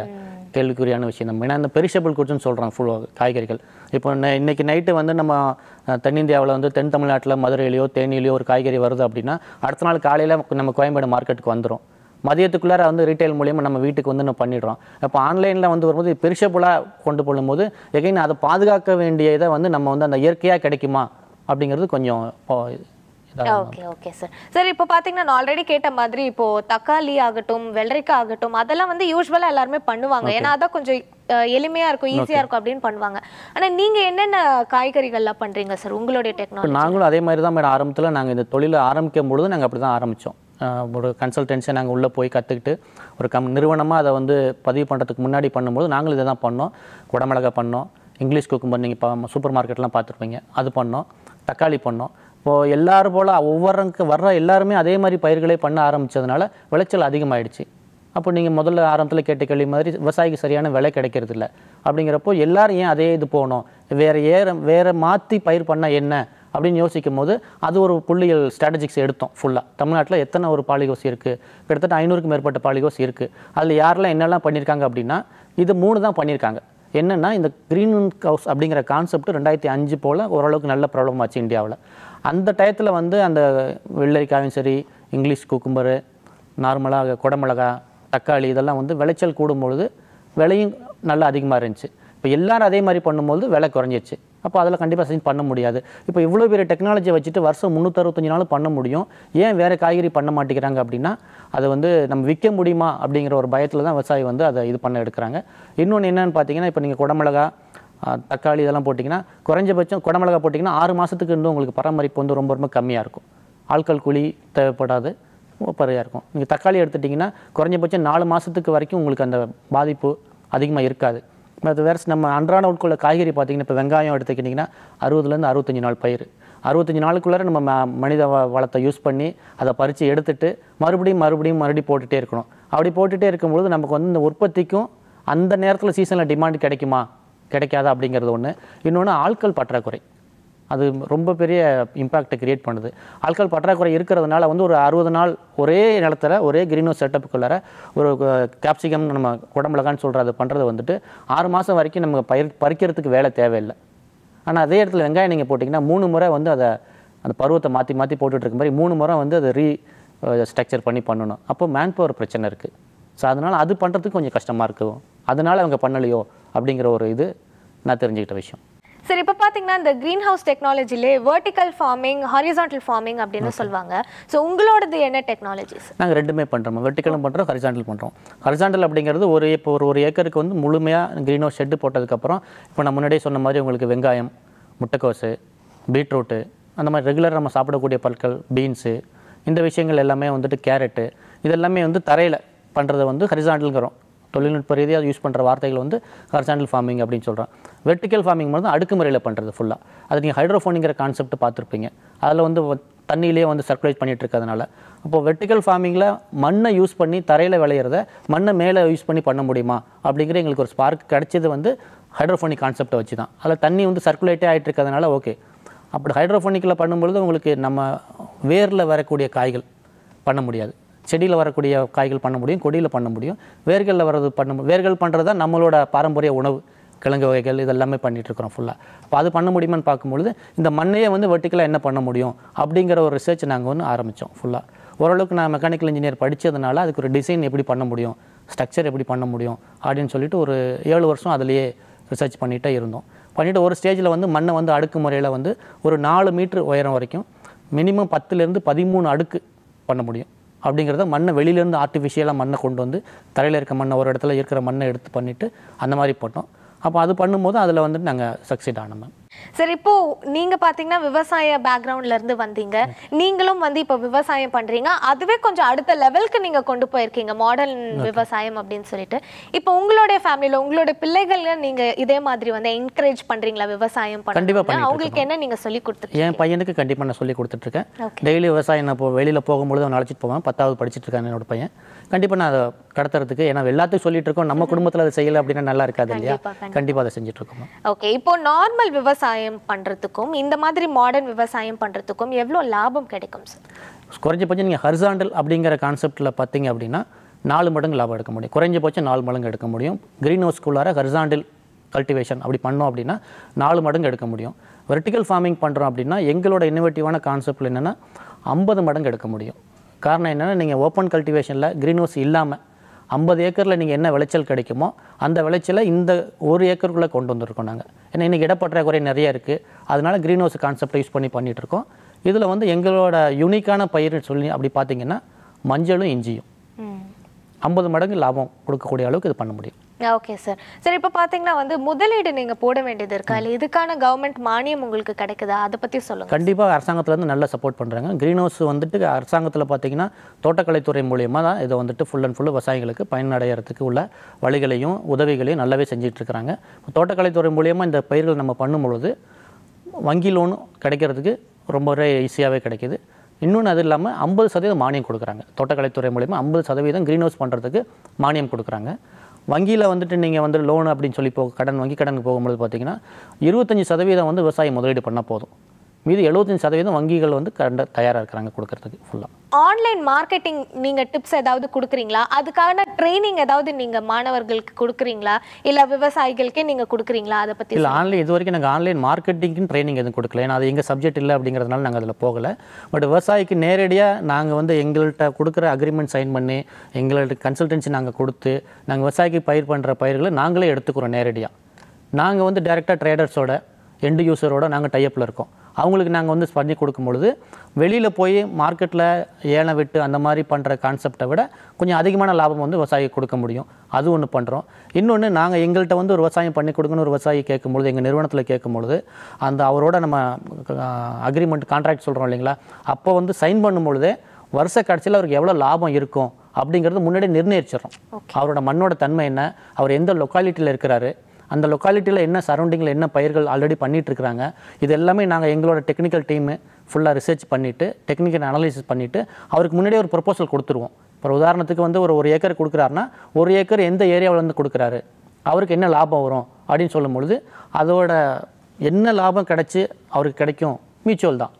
கேள்விக்குரியான விஷயம் நம்ம ஏன்னா இந்த பெரிஷபிள் குட்ஸ்னு சொல்கிறாங்க ஃபுல்லாக காய்கறிகள் இப்போ இன்னைக்கு நைட்டு வந்து நம்ம தென்னிந்தியாவில் வந்து தென் தமிழ்நாட்டில் மதுரையிலையோ தேனியிலையோ ஒரு காய்கறி வருது அப்படின்னா அடுத்த நாள் காலையில் நம்ம கோயம்பேடு மார்க்கெட்டுக்கு வந்துடும் மதியத்துக்குள்ளார வந்து ரீட்டைல் மூலியமாக நம்ம வீட்டுக்கு வந்து நம்ம பண்ணிடுறோம் இப்போ ஆன்லைனில் வந்து வரும்போது பெரிஷபிளாக கொண்டு போகும்போது எகைன் அதை பாதுகாக்க வேண்டிய இதை வந்து நம்ம வந்து அந்த இயற்கையாக கிடைக்குமா அப்படிங்கிறது கொஞ்சம் ஓகே ஓகே சார் சார் இப்போ பார்த்தீங்கன்னா நான் ஆல்ரெடி கேட்ட மாதிரி இப்போ தக்காளி ஆகட்டும் வெள்ளரிக்காய் ஆகட்டும் அதெல்லாம் வந்து யூஸ்வலாக எல்லாருமே பண்ணுவாங்க ஏன்னா அதான் கொஞ்சம் எளிமையாக இருக்கும் ஈஸியாக இருக்கும் அப்படின்னு பண்ணுவாங்க ஆனால் நீங்கள் என்னென்ன காய்கறிகள்லாம் பண்ணுறீங்க சார் உங்களுடைய டெக்னாலஜி நாங்களும் அதே மாதிரி தான் மேடம் ஆரம்பத்தில் நாங்கள் இந்த தொழிலை ஆரம்பிக்கும் பொழுது நாங்கள் அப்படி தான் ஆரம்பித்தோம் ஒரு கன்சல்டன்ஸை நாங்கள் உள்ளே போய் கற்றுக்கிட்டு ஒரு கம் நிறுவனமாக அதை வந்து பதிவு பண்ணுறதுக்கு முன்னாடி பண்ணும்போது நாங்களும் இதை தான் பண்ணோம் குடமிளகா பண்ணோம் இங்கிலீஷ் குக்கும்பர் நீங்கள் இப்போ சூப்பர் மார்க்கெட்லாம் பார்த்துருப்பீங்க அது பண்ணோம் தக்காளி பண்ணோம் இப்போது எல்லோரும் போல் ஒவ்வொருவருக்கு வர்ற எல்லாருமே அதே மாதிரி பயிர்களை பண்ண ஆரம்பித்ததுனால விளைச்சல் அதிகமாகிடுச்சு அப்போ நீங்கள் முதல்ல ஆரம்பத்தில் கேட்ட கேள்வி மாதிரி விவசாயிக்கு சரியான விலை கிடைக்கிறது இல்லை அப்படிங்கிறப்போ எல்லோரும் ஏன் அதே இது போகணும் வேறு ஏற வேறு மாற்றி பயிர் பண்ணால் என்ன அப்படின்னு யோசிக்கும் போது அது ஒரு புள்ளியல் ஸ்ட்ராட்டஜிக்ஸ் எடுத்தோம் ஃபுல்லாக தமிழ்நாட்டில் எத்தனை ஒரு பாலிகோஸ் இருக்குது கிட்டத்தட்ட ஐநூறுக்கு மேற்பட்ட பாலிகோஸ் இருக்குது அதில் யாரெல்லாம் என்னெல்லாம் பண்ணியிருக்காங்க அப்படின்னா இது மூணு தான் பண்ணியிருக்காங்க என்னென்னா இந்த க்ரீன் ஹவுஸ் அப்படிங்கிற கான்செப்ட் ரெண்டாயிரத்தி அஞ்சு போல் ஓரளவுக்கு நல்ல ப்ராப்ளம் ஆச்சு இந்தியாவில் அந்த டயத்தில் வந்து அந்த வெள்ளரிக்காயும் சரி இங்கிலீஷ் கூக்கும்பரு நார்மலாக குடமிளகா தக்காளி இதெல்லாம் வந்து விளைச்சல் கூடும்பொழுது விலையும் நல்லா அதிகமாக இருந்துச்சு இப்போ எல்லோரும் அதே மாதிரி பண்ணும்போது விலை குறைஞ்சிச்சு அப்போ அதில் கண்டிப்பாக செஞ்சு பண்ண முடியாது இப்போ இவ்வளோ பெரிய டெக்னாலஜியை வச்சுட்டு வருஷம் முந்நூற்றறுபத்தஞ்சு நாள் பண்ண முடியும் ஏன் வேறு காய்கறி பண்ண மாட்டேங்கிறாங்க அப்படின்னா அது வந்து நம்ம விற்க முடியுமா அப்படிங்கிற ஒரு பயத்தில் தான் விவசாயி வந்து அதை இது பண்ண எடுக்கிறாங்க இன்னொன்று என்னென்னு பார்த்தீங்கன்னா இப்போ நீங்கள் குடமிளகா தக்காளி இதெல்லாம் போட்டிங்கன்னா குறைஞ்சபட்சம் குடமிளகா போட்டிங்கன்னா ஆறு மாதத்துக்கு இருந்து உங்களுக்கு பராமரிப்பு வந்து ரொம்ப ரொம்ப கம்மியாக இருக்கும் ஆட்கள் கூலி தேவைப்படாது பறையாக இருக்கும் நீங்கள் தக்காளி எடுத்துட்டிங்கன்னா குறைஞ்சபட்சம் நாலு மாதத்துக்கு வரைக்கும் உங்களுக்கு அந்த பாதிப்பு அதிகமாக இருக்காது அது வேறு நம்ம அன்றாட உட்கொள்ள காய்கறி பார்த்திங்கன்னா இப்போ வெங்காயம் எடுத்துக்கிட்டிங்கன்னா அறுபதுலேருந்து அறுபத்தஞ்சி நாள் பயிர் அறுபத்தஞ்சி நாளுக்குள்ளே நம்ம மனித வளத்தை யூஸ் பண்ணி அதை பறித்து எடுத்துட்டு மறுபடியும் மறுபடியும் மறுபடியும் போட்டுகிட்டே இருக்கணும் அப்படி போட்டுகிட்டே இருக்கும்பொழுது நமக்கு வந்து இந்த உற்பத்திக்கும் அந்த நேரத்தில் சீசனில் டிமாண்ட் கிடைக்குமா கிடைக்காது அப்படிங்கிறது ஒன்று இன்னொன்று ஆட்கள் பற்றாக்குறை அது ரொம்ப பெரிய இம்பாக்டை கிரியேட் பண்ணுது ஆட்கள் பற்றாக்குறை இருக்கிறதுனால வந்து ஒரு அறுபது நாள் ஒரே நிலத்தில் ஒரே ஹவுஸ் செட்டப்புக்குள்ளார ஒரு கேப்சிகம் நம்ம குடமிளகான்னு சொல்கிற அது பண்ணுறது வந்துட்டு ஆறு மாதம் வரைக்கும் நமக்கு பயிர் பறிக்கிறதுக்கு வேலை தேவையில்லை ஆனால் அதே இடத்துல வெங்காயம் நீங்கள் போட்டிங்கன்னா மூணு முறை வந்து அதை அந்த பருவத்தை மாற்றி மாற்றி போட்டுட்ருக்க மாதிரி மூணு முறை வந்து அதை ரீ ஸ்ட்ரக்சர் பண்ணி பண்ணணும் அப்போ மேன் பவர் பிரச்சனை இருக்குது ஸோ அதனால் அது பண்ணுறதுக்கு கொஞ்சம் கஷ்டமாக இருக்கும் அதனால் அவங்க பண்ணலையோ அப்படிங்கிற ஒரு இது நான் தெரிஞ்சுக்கிட்ட விஷயம் சார் இப்போ பார்த்தீங்கன்னா இந்த க்ரீன் ஹவுஸ் டெக்னாலஜிலே வெர்டிக்கல் ஃபார்மிங் ஹாரிசான்டல் ஃபார்மிங் அப்படின்னு சொல்லுவாங்க ஸோ உங்களோடது என்ன டெக்னாலஜிஸ் நாங்கள் ரெண்டுமே பண்ணுறோம் வெர்டிக்கலும் பண்ணுறோம் ஹரிசான்டல் பண்ணுறோம் ஹரிசான்டல் அப்படிங்கிறது ஒரு இப்போ ஒரு ஒரு ஏக்கருக்கு வந்து முழுமையாக க்ரீன் ஹவுஸ் ஷெட்டு போட்டதுக்கப்புறம் இப்போ நான் முன்னாடியே சொன்ன மாதிரி உங்களுக்கு வெங்காயம் முட்டைக்கோசு பீட்ரூட்டு அந்த மாதிரி ரெகுலராக நம்ம சாப்பிடக்கூடிய பொருட்கள் பீன்ஸு இந்த விஷயங்கள் எல்லாமே வந்துட்டு கேரட்டு இதெல்லாமே வந்து தரையில் பண்ணுறதை வந்து ஹரிசாண்டலுங்கிறோம் தொழில்நுட்ப ரீதியாக யூஸ் பண்ணுற வார்த்தைகள் வந்து ஹர்சாண்டல் ஃபார்மிங் அப்படின்னு சொல்கிறான் வெர்டிக்கல் ஃபார்மிங் அடுக்கு அடுக்குமுறையில் பண்ணுறது ஃபுல்லாக அது நீங்கள் ஹைட்ரோஃபோனிங்கிற கான்செப்ட் பார்த்துருப்பீங்க அதில் வந்து தண்ணியிலே வந்து சர்க்குலேட் பண்ணிகிட்டு இருக்கிறதுனால அப்போது வெர்டிக்கல் ஃபார்மிங்கில் மண்ணை யூஸ் பண்ணி தரையில் விளையிறத மண்ணை மேலே யூஸ் பண்ணி பண்ண முடியுமா அப்படிங்கிற எங்களுக்கு ஒரு ஸ்பார்க் கிடச்சது வந்து ஹைட்ரோஃபோனிக் கான்செப்டை வச்சு தான் அதில் தண்ணி வந்து சர்க்குலேட்டே ஆகிட்டு இருக்கிறதுனால ஓகே அப்படி ஹைட்ரோஃபோனிக்கில் பண்ணும்பொழுது உங்களுக்கு நம்ம வேரில் வரக்கூடிய காய்கள் பண்ண முடியாது செடியில் வரக்கூடிய காய்கள் பண்ண முடியும் கொடியில் பண்ண முடியும் வேர்களில் வர்றது பண்ண வேர்கள் பண்ணுறது தான் நம்மளோட பாரம்பரிய உணவு கிழங்கு வகைகள் இதெல்லாமே பண்ணிகிட்ருக்குறோம் ஃபுல்லாக இப்போ அது பண்ண முடியுமான்னு பார்க்கும்பொழுது இந்த மண்ணையே வந்து வெர்டிக்கலாக என்ன பண்ண முடியும் அப்படிங்கிற ஒரு ரிசர்ச் நாங்கள் ஒன்று ஆரம்பித்தோம் ஃபுல்லாக ஓரளவுக்கு நான் மெக்கானிக்கல் இன்ஜினியர் படித்ததுனால அதுக்கு ஒரு டிசைன் எப்படி பண்ண முடியும் ஸ்ட்ரக்சர் எப்படி பண்ண முடியும் அப்படின்னு சொல்லிட்டு ஒரு ஏழு வருஷம் அதிலேயே ரிசர்ச் பண்ணிகிட்டே இருந்தோம் பண்ணிவிட்டு ஒரு ஸ்டேஜில் வந்து மண்ணை வந்து அடுக்கு முறையில் வந்து ஒரு நாலு மீட்ரு உயரம் வரைக்கும் மினிமம் பத்துலேருந்து பதிமூணு அடுக்கு பண்ண முடியும் அப்படிங்கிறத மண்ணை வெளியிலேருந்து ஆர்டிஃபிஷியலாக மண்ணை கொண்டு வந்து தலையில் இருக்க மண்ணை ஒரு இடத்துல இருக்கிற மண்ணை எடுத்து பண்ணிவிட்டு அந்த மாதிரி போட்டோம் அப்போ அது பண்ணும்போது அதில் வந்துட்டு நாங்கள் சக்சீட் ஆனோம் மேம் சரி இப்போ நீங்க பாத்தீங்கன்னா விவசாய பேக்ரவுண்ட்ல இருந்து வந்தீங்க நீங்களும் வந்து இப்போ விவசாயம் பண்றீங்க அதுவே கொஞ்சம் அடுத்த லெவலுக்கு நீங்க கொண்டு போயிருக்கீங்க மாடர்ன் விவசாயம் அப்படின்னு சொல்லிட்டு இப்போ உங்களுடைய ஃபேமிலியில உங்களுடைய பிள்ளைகள்ல நீங்க இதே மாதிரி வந்து என்கரேஜ் பண்றீங்களா விவசாயம் கண்டிப்பா அவங்களுக்கு என்ன நீங்க சொல்லி கொடுத்துருக்கீங்க என் பையனுக்கு கண்டிப்பா நான் சொல்லி கொடுத்துட்டு இருக்கேன் டெய்லி விவசாயம் நான் இப்போ வெளியில போகும்பொழுது அவன் அழைச்சிட்டு போவேன் பத்தாவது படிச்சிட்டு இருக்கான் என்னோட பையன் கண்டிப்பா நான் அதை கடத்துறதுக்கு ஏன்னா எல்லாத்தையும் சொல்லிட்டு இருக்கோம் நம்ம குடும்பத்துல அதை செய்யல அப்படின்னா நல்லா இருக்காது இல்லையா கண்டிப்பா அதை செஞ்சுட்டு இருக்கோம் ஓகே இப்போ நார்மல் விவசாயம் விவசாயம் பண்ணுறதுக்கும் இந்த மாதிரி மாடர்ன் விவசாயம் பண்ணுறதுக்கும் எவ்வளோ லாபம் கிடைக்கும் சார் குறைஞ்சபட்சம் நீங்கள் ஹர்சாண்டல் அப்படிங்கிற கான்செப்டில் பார்த்தீங்க அப்படின்னா நாலு மடங்கு லாபம் எடுக்க முடியும் குறைஞ்சபட்சம் நாலு மடங்கு எடுக்க முடியும் க்ரீன் ஹவுஸ்குள்ளார ஹர்சாண்டல் கல்டிவேஷன் அப்படி பண்ணோம் அப்படின்னா நாலு மடங்கு எடுக்க முடியும் வெர்டிக்கல் ஃபார்மிங் பண்ணுறோம் அப்படின்னா எங்களோட இன்னோவேட்டிவான கான்செப்டில் என்னென்னா ஐம்பது மடங்கு எடுக்க முடியும் காரணம் என்னென்னா நீங்கள் ஓப்பன் கல்டிவேஷனில் க்ரீன் ஹவுஸ் இல்லாமல் ஐம்பது ஏக்கரில் நீங்கள் என்ன விளைச்சல் கிடைக்குமோ அந்த விளைச்சலை இந்த ஒரு ஏக்கருக்குள்ளே கொண்டு வந்திருக்கோம் நாங்கள் ஏன்னா இன்றைக்கி இடப்பற்றாக்குறை நிறையா இருக்குது அதனால் க்ரீன் ஹவுஸ் கான்செப்டை யூஸ் பண்ணி பண்ணிகிட்ருக்கோம் இதில் வந்து எங்களோட யூனிக்கான பயிர் சொல்லி அப்படி பார்த்தீங்கன்னா மஞ்சளும் இஞ்சியும் ஐம்பது மடங்கு லாபம் கொடுக்கக்கூடிய அளவுக்கு இது பண்ண முடியும் ஓகே சார் சார் இப்போ பார்த்தீங்கன்னா வந்து முதலீடு நீங்கள் போட வேண்டியது இருக்கா இல்லை இதுக்கான கவர்மெண்ட் மானியம் உங்களுக்கு கிடைக்குதா அதை பற்றி சொல்லுங்கள் கண்டிப்பாக அரசாங்கத்துலேருந்து நல்லா சப்போர்ட் பண்ணுறாங்க க்ரீன் ஹவுஸ் வந்துட்டு அரசாங்கத்தில் பார்த்தீங்கன்னா தோட்டக்கலைத்துறை மூலியமாக தான் இதை வந்துட்டு ஃபுல் அண்ட் ஃபுல்லு விவசாயிகளுக்கு பயனடைகிறதுக்கு உள்ள வழிகளையும் உதவிகளையும் நல்லாவே செஞ்சிட்ருக்கிறாங்க தோட்டக்கலைத்துறை மூலியமாக இந்த பயிர்கள் நம்ம பண்ணும்பொழுது வங்கி லோன் கிடைக்கிறதுக்கு ரொம்பவே ஈஸியாகவே கிடைக்கிது இன்னொன்று அது இல்லாமல் ஐம்பது சதவீதம் மானியம் கொடுக்குறாங்க தோட்டக்கலைத்துறை மூலிமா ஐம்பது சதவீதம் க்ரீன் ஹவுஸ் பண்ணுறதுக்கு மானியம் கொடுக்குறாங்க வங்கியில் வந்துட்டு நீங்கள் வந்து லோன் அப்படின்னு சொல்லி போக கடன் வங்கி கடனுக்கு போகும்போது பார்த்தீங்கன்னா இருபத்தஞ்சி சதவீதம் வந்து விவசாயம் முதலீடு பண்ணால் போதும் மீது எழுபத்தஞ்சு சதவீதம் வங்கிகள் வந்து கரெண்ட தயாராக இருக்கிறாங்க கொடுக்கறதுக்கு ஃபுல்லாக ஆன்லைன் மார்க்கெட்டிங் நீங்கள் டிப்ஸ் ஏதாவது கொடுக்குறீங்களா அதுக்கான ட்ரைனிங் ஏதாவது நீங்கள் மாணவர்களுக்கு கொடுக்குறீங்களா இல்லை விவசாயிகளுக்கே நீங்கள் கொடுக்குறீங்களா அதை பற்றி இல்லை ஆன்லைன் இது வரைக்கும் நாங்கள் ஆன்லைன் மார்க்கெட்டிங்க்கு ட்ரைனிங் எதுவும் கொடுக்கல ஏன்னா அது எங்கள் சப்ஜெக்ட் இல்லை அப்படிங்கிறதுனால நாங்கள் அதில் போகலை பட் விவசாயிக்கு நேரடியாக நாங்கள் வந்து எங்கள்கிட்ட கொடுக்குற அக்ரிமெண்ட் சைன் பண்ணி எங்கள்கிட்ட கன்சல்டன்சி நாங்கள் கொடுத்து நாங்கள் விவசாயிக்கு பயிர் பண்ணுற பயிர்களை நாங்களே எடுத்துக்கிறோம் நேரடியாக நாங்கள் வந்து டேரெக்டாக ட்ரேடர்ஸோட எண்டு யூசரோட நாங்கள் டைப்பில் இருக்கோம் அவங்களுக்கு நாங்கள் வந்து பண்ணி கொடுக்கும்பொழுது வெளியில் போய் மார்க்கெட்டில் ஏலம் விட்டு அந்த மாதிரி பண்ணுற கான்செப்டை விட கொஞ்சம் அதிகமான லாபம் வந்து விவசாயி கொடுக்க முடியும் அது ஒன்று பண்ணுறோம் இன்னொன்று நாங்கள் எங்கள்கிட்ட வந்து ஒரு விவசாயம் பண்ணி கொடுக்கணும்னு ஒரு விவசாயி கேட்கும்பொழுது எங்கள் நிறுவனத்தில் கேட்கும்பொழுது அந்த அவரோட நம்ம அக்ரிமெண்ட் கான்ட்ராக்ட் சொல்கிறோம் இல்லைங்களா அப்போ வந்து சைன் பண்ணும்பொழுதே வருஷ கடைசியில் அவருக்கு எவ்வளோ லாபம் இருக்கும் அப்படிங்கிறது முன்னாடி நிர்ணயிச்சிடறோம் அவரோட மண்ணோட தன்மை என்ன அவர் எந்த லொக்காலிட்டியில் இருக்கிறாரு அந்த லொக்காலிட்டியில் என்ன சரௌண்டிங்கில் என்ன பயிர்கள் ஆல்ரெடி பண்ணிகிட்ருக்குறாங்க இது எல்லாமே நாங்கள் எங்களோட டெக்னிக்கல் டீமு ஃபுல்லாக ரிசர்ச் பண்ணிவிட்டு டெக்னிக்கல் அனாலிசிஸ் பண்ணிவிட்டு அவருக்கு முன்னாடியே ஒரு ப்ரொப்போசல் கொடுத்துருவோம் இப்போ உதாரணத்துக்கு வந்து ஒரு ஒரு ஏக்கர் கொடுக்குறாருன்னா ஒரு ஏக்கர் எந்த ஏரியாவிலேருந்து கொடுக்குறாரு அவருக்கு என்ன லாபம் வரும் அப்படின்னு சொல்லும்பொழுது அதோட என்ன லாபம் கிடச்சி அவருக்கு கிடைக்கும் மியூச்சுவல் தான்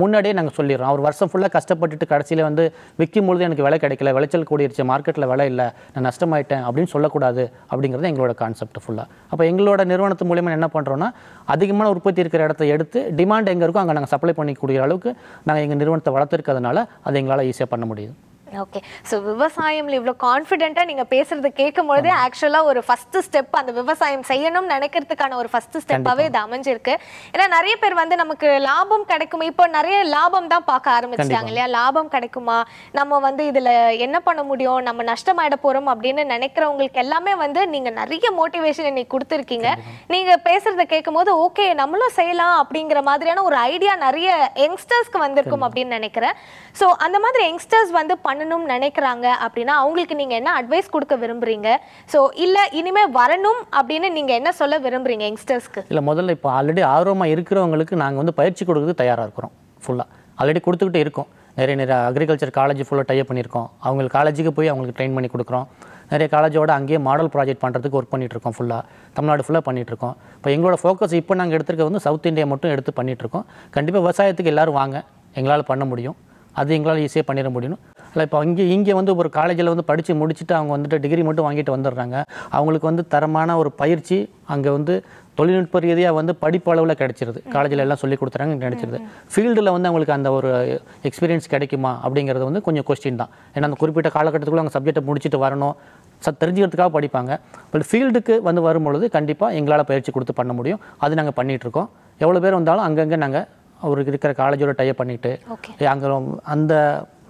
முன்னாடியே நாங்கள் சொல்லிடுறோம் அவர் வருஷம் ஃபுல்லாக கஷ்டப்பட்டுட்டு கடைசியில் வந்து விற்கும் பொழுது எனக்கு விலை கிடைக்கல விளைச்சல் கூடிருச்சு மார்க்கெட்டில் விலை இல்லை நான் நஷ்டமாயிட்டேன் அப்படின்னு சொல்லக்கூடாது அப்படிங்கிறது எங்களோட கான்செப்ட் ஃபுல்லாக அப்போ எங்களோட நிறுவனத்து மூலியமாக என்ன பண்ணுறோன்னா அதிகமான உற்பத்தி இருக்கிற இடத்த எடுத்து டிமாண்ட் எங்கே இருக்கோ அங்கே நாங்கள் சப்ளை பண்ணிக்கூடிய அளவுக்கு நாங்கள் எங்கள் நிறுவனத்தை வளர்த்துருக்கிறதுனால அதை எங்களால் ஈஸியாக பண்ண முடியுது ஓகே ஸோ விவசாயம்ல இவ்வளோ கான்ஃபிடென்ட்டாக நீங்கள் பேசுறது கேட்கும் பொழுதே ஆக்சுவலாக ஒரு ஃபஸ்ட்டு ஸ்டெப் அந்த விவசாயம் செய்யணும்னு நினைக்கிறதுக்கான ஒரு ஃபஸ்ட்டு ஸ்டெப்பாகவே இது அமைஞ்சிருக்கு ஏன்னா நிறைய பேர் வந்து நமக்கு லாபம் கிடைக்குமா இப்போ நிறைய லாபம் தான் பார்க்க ஆரம்பிச்சிட்டாங்க இல்லையா லாபம் கிடைக்குமா நம்ம வந்து இதில் என்ன பண்ண முடியும் நம்ம நஷ்டமாயிட போகிறோம் அப்படின்னு நினைக்கிறவங்களுக்கு எல்லாமே வந்து நீங்கள் நிறைய மோட்டிவேஷன் இன்னைக்கு கொடுத்துருக்கீங்க நீங்கள் பேசுறதை கேட்கும் போது ஓகே நம்மளும் செய்யலாம் அப்படிங்கிற மாதிரியான ஒரு ஐடியா நிறைய யங்ஸ்டர்ஸ்க்கு வந்திருக்கும் அப்படின்னு நினைக்கிறேன் ஸோ அந்த மாதிரி யங்ஸ்டர்ஸ் வந்து பண்ணணும்னு நினைக்கிறாங்க அப்படின்னா அவங்களுக்கு நீங்கள் என்ன அட்வைஸ் கொடுக்க விரும்புகிறீங்க ஸோ இல்லை இனிமேல் வரணும் அப்படின்னு நீங்கள் என்ன சொல்ல விரும்புகிறீங்க யங்ஸ்டர்ஸ்க்கு இல்லை முதல்ல இப்போ ஆல்ரெடி ஆர்வமாக இருக்கிறவங்களுக்கு நாங்கள் வந்து பயிற்சி கொடுக்கறதுக்கு தயாராக இருக்கிறோம் ஃபுல்லாக ஆல்ரெடி கொடுத்துக்கிட்டே இருக்கோம் நிறைய நிறைய அக்ரிகல்ச்சர் காலேஜ் ஃபுல்லாக டைப் பண்ணியிருக்கோம் அவங்களுக்கு காலேஜுக்கு போய் அவங்களுக்கு ட்ரெயின் பண்ணி கொடுக்குறோம் நிறைய காலேஜோட அங்கேயே மாடல் ப்ராஜெக்ட் பண்ணுறதுக்கு ஒர்க் பண்ணிகிட்ருக்கோம் ஃபுல்லாக தமிழ்நாடு ஃபுல்லாக பண்ணிகிட்ருக்கோம் இப்போ எங்களோட ஃபோக்கஸ் இப்போ நாங்கள் எடுத்துருக்க வந்து சவுத் இந்தியா மட்டும் எடுத்து பண்ணிகிட்ருக்கோம் கண்டிப்பாக விவசாயத்துக்கு எல்லோரும் வாங்க எங்களால் பண்ண முடியும் அது எங்களால் ஈஸியாக பண்ணிட முடியும் இல்லை இப்போ இங்கே இங்கே வந்து ஒரு காலேஜில் வந்து படித்து முடிச்சுட்டு அவங்க வந்துட்டு டிகிரி மட்டும் வாங்கிட்டு வந்துடுறாங்க அவங்களுக்கு வந்து தரமான ஒரு பயிற்சி அங்கே வந்து தொழில்நுட்ப ரீதியாக வந்து படிப்பு அளவில் கிடைச்சிருது காலேஜில் எல்லாம் சொல்லி கொடுத்துறாங்க கிடைச்சிருது ஃபீல்டில் வந்து அவங்களுக்கு அந்த ஒரு எக்ஸ்பீரியன்ஸ் கிடைக்குமா அப்படிங்கிறது வந்து கொஞ்சம் கொஸ்டின் தான் ஏன்னா அந்த குறிப்பிட்ட காலகட்டத்துக்குள்ள அவங்க சப்ஜெக்டை முடிச்சுட்டு வரணும் தெரிஞ்சுக்கிறதுக்காக படிப்பாங்க பட் ஃபீல்டுக்கு வந்து வரும்பொழுது கண்டிப்பாக எங்களால் பயிற்சி கொடுத்து பண்ண முடியும் அது நாங்கள் பண்ணிகிட்ருக்கோம் எவ்வளோ பேர் வந்தாலும் அங்கங்கே நாங்கள் அவருக்கு இருக்கிற காலேஜோட டைப் பண்ணிவிட்டு அங்கே அந்த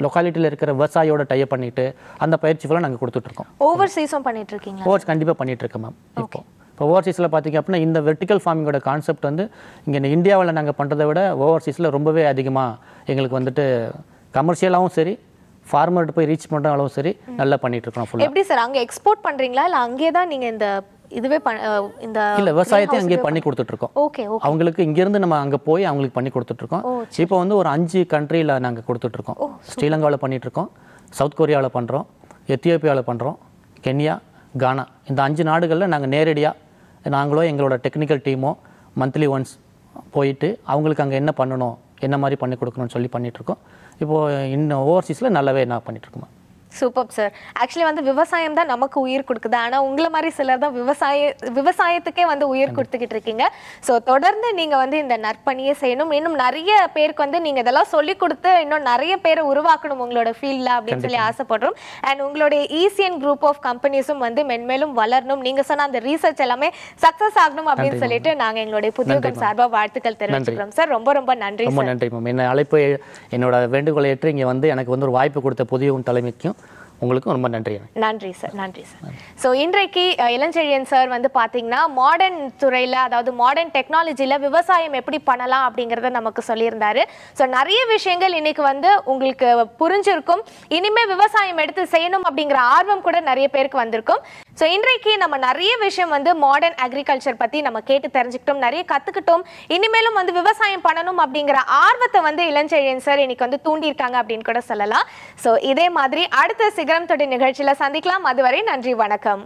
லொக்காலிட்டியில் இருக்கிற விவசாயியோட டைப் பண்ணிவிட்டு அந்த பயிற்சி ஃபுல்லாக நாங்கள் கொடுத்துட்ருக்கோம் ஓவர்சீஸும் பண்ணிட்டு இருக்கீங்க ஓவர்ஸ் கண்டிப்பாக பண்ணிட்டு இருக்கோம் மேம் இப்போ இப்போ ஓவர்சீஸில் பார்த்தீங்க அப்படின்னா இந்த வெர்டிக்கல் ஃபார்மிங்கோட கான்செப்ட் வந்து இங்கே இந்தியாவில் நாங்கள் பண்ணுறதை விட ஓவர்சீஸில் ரொம்பவே அதிகமாக எங்களுக்கு வந்துட்டு கமர்ஷியலாகவும் சரி ஃபார்மர்கிட்ட போய் ரீச் பண்ணுறாலும் சரி நல்லா பண்ணிட்டு இருக்கோம் ஃபுல்லாக எப்படி சார் அங்கே எக்ஸ்போர்ட் பண்ணுறீங்களா இல்லை அங்கே தான் நீங்கள் இந்த இதுவே இந்த இல்ல விவசாயத்தை அங்கே பண்ணி கொடுத்துட்டு இருக்கோம் ஓகே அவங்களுக்கு இங்கிருந்து நம்ம அங்க போய் அவங்களுக்கு பண்ணி கொடுத்துட்டு இருக்கோம் இப்போ வந்து ஒரு அஞ்சு கண்ட்ரியில் நாங்கள் கொடுத்துட்டு இருக்கோம் ஸ்ரீலங்காவில் பண்ணிட்டு இருக்கோம் சவுத் கொரியாவில் பண்ணுறோம் எத்தியோப்பியாவில் பண்ணுறோம் கென்யா கானா இந்த அஞ்சு நாடுகளில் நாங்கள் நேரடியாக நாங்களோ எங்களோட டெக்னிக்கல் டீமோ மந்த்லி ஒன்ஸ் போயிட்டு அவங்களுக்கு அங்கே என்ன பண்ணணும் என்ன மாதிரி பண்ணி கொடுக்கணும்னு சொல்லி பண்ணிகிட்ருக்கோம் இப்போது இன்னும் ஓவர்சீஸில் நல்லாவே நான் பண்ணிகிட்ருக்கோம் சூப்பர் சார் ஆக்சுவலி வந்து விவசாயம் தான் நமக்கு உயிர் கொடுக்குது ஆனால் உங்களை மாதிரி சிலர் தான் விவசாய விவசாயத்துக்கே வந்து உயிர் கொடுத்துக்கிட்டு இருக்கீங்க ஸோ தொடர்ந்து நீங்கள் வந்து இந்த நற்பணியை செய்யணும் இன்னும் நிறைய பேருக்கு வந்து நீங்கள் இதெல்லாம் சொல்லிக் கொடுத்து இன்னும் நிறைய பேரை உருவாக்கணும் உங்களோட ஃபீல்டில் அப்படின்னு சொல்லி ஆசைப்படுறோம் அண்ட் உங்களுடைய ஈசியன் குரூப் ஆஃப் கம்பெனிஸும் வந்து மென்மேலும் வளரணும் நீங்கள் சொன்ன அந்த ரீசர்ச் எல்லாமே சக்ஸஸ் ஆகணும் அப்படின்னு சொல்லிட்டு நாங்கள் எங்களுடைய புதிய சார்பாக வாழ்த்துக்கள் தெரிவிச்சுக்கிறோம் சார் ரொம்ப ரொம்ப நன்றி நன்றி மேம் என்ன அழைப்பு என்னோட வேண்டுகோளை ஏற்று இங்கே வந்து எனக்கு வந்து ஒரு வாய்ப்பு கொடுத்த புதிய தலைமைக்கும் உங்களுக்கும் ரொம்ப நன்றி நன்றி சார் நன்றி சார் ஸோ இன்றைக்கு இளஞ்செழியன் சார் வந்து பார்த்தீங்கன்னா மாடர்ன் துறையில் அதாவது மாடர்ன் டெக்னாலஜியில் விவசாயம் எப்படி பண்ணலாம் அப்படிங்கிறத நமக்கு சொல்லியிருந்தாரு ஸோ நிறைய விஷயங்கள் இன்னைக்கு வந்து உங்களுக்கு புரிஞ்சிருக்கும் இனிமேல் விவசாயம் எடுத்து செய்யணும் அப்படிங்கிற ஆர்வம் கூட நிறைய பேருக்கு வந்திருக்கும் ஸோ இன்றைக்கு நம்ம நிறைய விஷயம் வந்து மாடர்ன் அக்ரிகல்ச்சர் பற்றி நம்ம கேட்டு தெரிஞ்சுக்கிட்டோம் நிறைய கற்றுக்கிட்டோம் இனிமேலும் வந்து விவசாயம் பண்ணணும் அப்படிங்கிற ஆர்வத்தை வந்து இளஞ்செழியன் சார் இன்னைக்கு வந்து தூண்டியிருக்காங்க அப்படின்னு கூட சொல்லலாம் ஸோ இதே மாதிரி அடுத்த சிகரம் தொட்டி நிகழ்ச்சியில் சந்திக்கலாம் அதுவரை நன்றி வணக்கம்